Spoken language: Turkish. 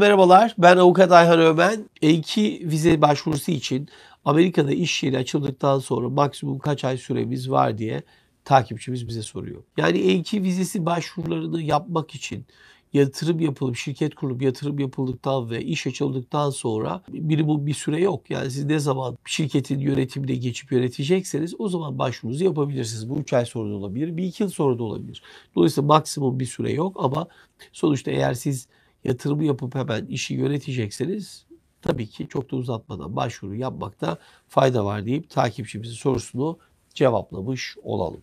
Merhabalar, ben avukat Ayhan Ömen. E2 vize başvurusu için Amerika'da iş yeri açıldıktan sonra maksimum kaç ay süremiz var diye takipçimiz bize soruyor. Yani E2 vizesi başvurularını yapmak için yatırım yapılıp, şirket kurulup yatırım yapıldıktan ve iş açıldıktan sonra minimum bir süre yok. Yani siz ne zaman şirketin yönetimine geçip yönetecekseniz o zaman başvurunuzu yapabilirsiniz. Bu 3 ay sonra da olabilir, bir 2 yıl sonra da olabilir. Dolayısıyla maksimum bir süre yok ama sonuçta eğer siz yatırımı yapıp hemen işi yönetecekseniz tabii ki çok da uzatmadan başvuru yapmakta fayda var deyip takipçimizin sorusunu cevaplamış olalım.